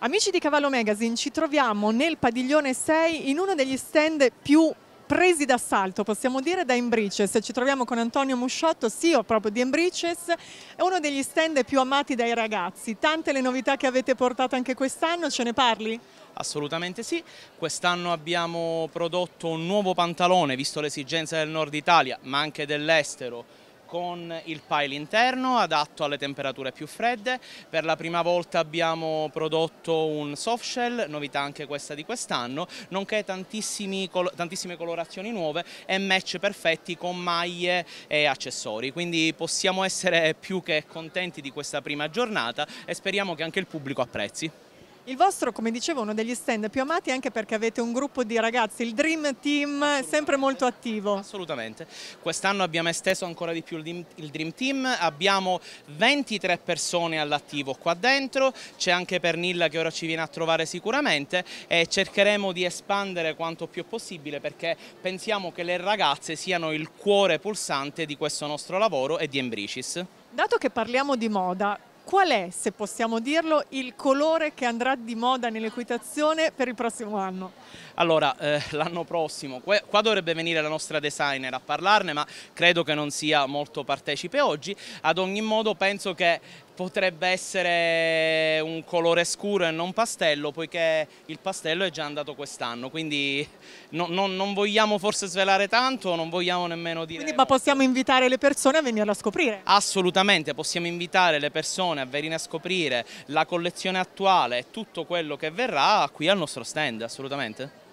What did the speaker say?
Amici di Cavallo Magazine, ci troviamo nel padiglione 6 in uno degli stand più presi d'assalto, possiamo dire, da Embrices. Ci troviamo con Antonio Musciotto, CEO proprio di Embrices, è uno degli stand più amati dai ragazzi. Tante le novità che avete portato anche quest'anno, ce ne parli? Assolutamente sì, quest'anno abbiamo prodotto un nuovo pantalone, visto l'esigenza del nord Italia, ma anche dell'estero, con il pile interno adatto alle temperature più fredde. Per la prima volta abbiamo prodotto un soft shell, novità anche questa di quest'anno, nonché col tantissime colorazioni nuove e match perfetti con maglie e accessori. Quindi possiamo essere più che contenti di questa prima giornata e speriamo che anche il pubblico apprezzi. Il vostro, come dicevo, è uno degli stand più amati anche perché avete un gruppo di ragazzi, il Dream Team, sempre molto attivo. Assolutamente. Quest'anno abbiamo esteso ancora di più il Dream Team, abbiamo 23 persone all'attivo qua dentro, c'è anche Pernilla che ora ci viene a trovare sicuramente e cercheremo di espandere quanto più possibile perché pensiamo che le ragazze siano il cuore pulsante di questo nostro lavoro e di Embricis. Dato che parliamo di moda, qual è, se possiamo dirlo, il colore che andrà di moda nell'equitazione per il prossimo anno? Allora, eh, l'anno prossimo, qua dovrebbe venire la nostra designer a parlarne, ma credo che non sia molto partecipe oggi. Ad ogni modo penso che potrebbe essere un colore scuro e non pastello poiché il pastello è già andato quest'anno quindi no, no, non vogliamo forse svelare tanto non vogliamo nemmeno dire quindi, ma possiamo invitare le persone a venirlo a scoprire assolutamente possiamo invitare le persone a venire a scoprire la collezione attuale e tutto quello che verrà qui al nostro stand assolutamente